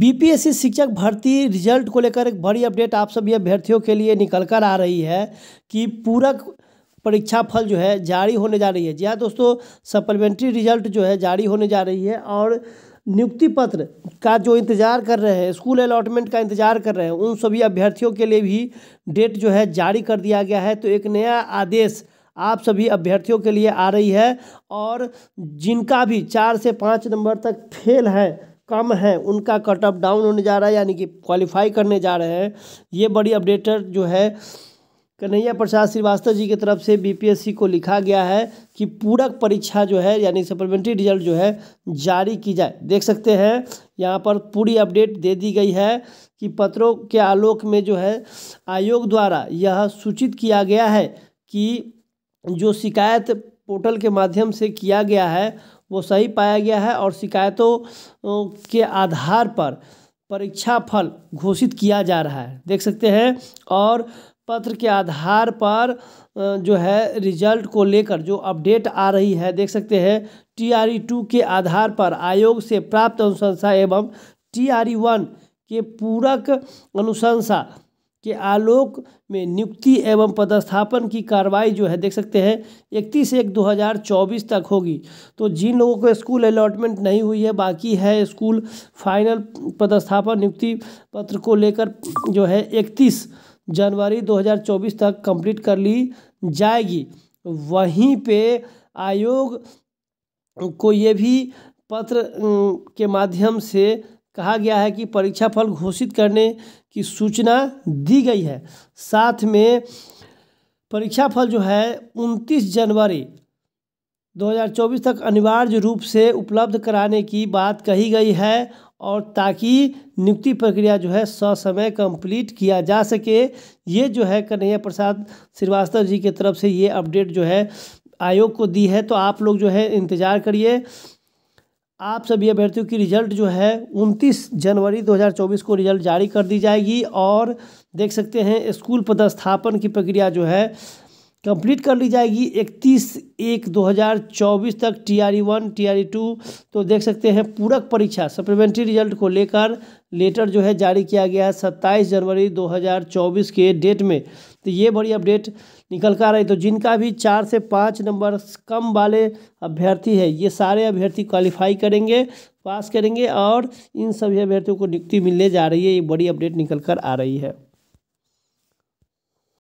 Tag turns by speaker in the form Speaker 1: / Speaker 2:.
Speaker 1: BPSC शिक्षक भर्ती result को लेकर एक बड़ी अपडेट आप सभी अभ्यर्थियों के लिए निकल कर आ रही है कि पूरक परीक्षा फल जो है जारी होने जा रही है जी हाँ दोस्तों सप्लीमेंट्री रिजल्ट जो है जारी होने जा रही है और नियुक्ति पत्र का जो इंतज़ार कर रहे हैं स्कूल अलॉटमेंट का इंतज़ार कर रहे हैं उन सभी अभ्यर्थियों के लिए भी डेट जो है जारी कर दिया गया है तो एक नया आदेश आप सभी अभ्यर्थियों के लिए आ रही है और जिनका भी चार से पाँच नंबर तक फेल है कम हैं उनका कट ऑफ डाउन होने जा रहा है यानी कि क्वालिफाई करने जा रहे हैं ये बड़ी अपडेटर जो है कन्हैया प्रसाद श्रीवास्तव जी की तरफ से बीपीएससी को लिखा गया है कि पूरक परीक्षा जो है यानी सप्लीमेंट्री रिजल्ट जो है जारी की जाए देख सकते हैं यहाँ पर पूरी अपडेट दे दी गई है कि पत्रों के आलोक में जो है आयोग द्वारा यह सूचित किया गया है कि जो शिकायत पोर्टल के माध्यम से किया गया है वो सही पाया गया है और शिकायतों के आधार पर परीक्षा फल घोषित किया जा रहा है देख सकते हैं और पत्र के आधार पर जो है रिजल्ट को लेकर जो अपडेट आ रही है देख सकते हैं टी आर ई टू के आधार पर आयोग से प्राप्त अनुशंसा एवं टी आर ई वन के पूरक अनुशंसा के आलोक में नियुक्ति एवं पदस्थापन की कार्रवाई जो है देख सकते हैं इकतीस एक दो हज़ार चौबीस तक होगी तो जिन लोगों को स्कूल अलॉटमेंट नहीं हुई है बाकी है स्कूल फाइनल पदस्थापन नियुक्ति पत्र को लेकर जो है इकतीस जनवरी दो हज़ार चौबीस तक कंप्लीट कर ली जाएगी वहीं पे आयोग को ये भी पत्र के माध्यम से कहा गया है कि परीक्षाफल घोषित करने की सूचना दी गई है साथ में परीक्षाफल जो है 29 जनवरी 2024 तक अनिवार्य रूप से उपलब्ध कराने की बात कही गई है और ताकि नियुक्ति प्रक्रिया जो है ससमय कंप्लीट किया जा सके ये जो है कन्हैया प्रसाद श्रीवास्तव जी के तरफ से ये अपडेट जो है आयोग को दी है तो आप लोग जो है इंतज़ार करिए आप सभी अभ्यर्थियों की रिजल्ट जो है 29 जनवरी 2024 को रिजल्ट जारी कर दी जाएगी और देख सकते हैं स्कूल पदस्थापन की प्रक्रिया जो है कंप्लीट कर ली जाएगी 31 एक 2024 तक T R E one T R E two तो देख सकते हैं पूरक परीक्षा सप्लीमेंट्री रिजल्ट को लेकर लेटर जो है जारी किया गया है सत्ताईस जनवरी 2024 के डेट में तो ये बड़ी अपडेट निकल कर आ रही तो जिनका भी चार से पाँच नंबर कम वाले अभ्यर्थी है ये सारे अभ्यर्थी क्वालिफाई करेंगे पास करेंगे और इन सभी अभ्यर्थियों को नियुक्ति मिलने जा रही है ये बड़ी अपडेट निकल कर आ रही है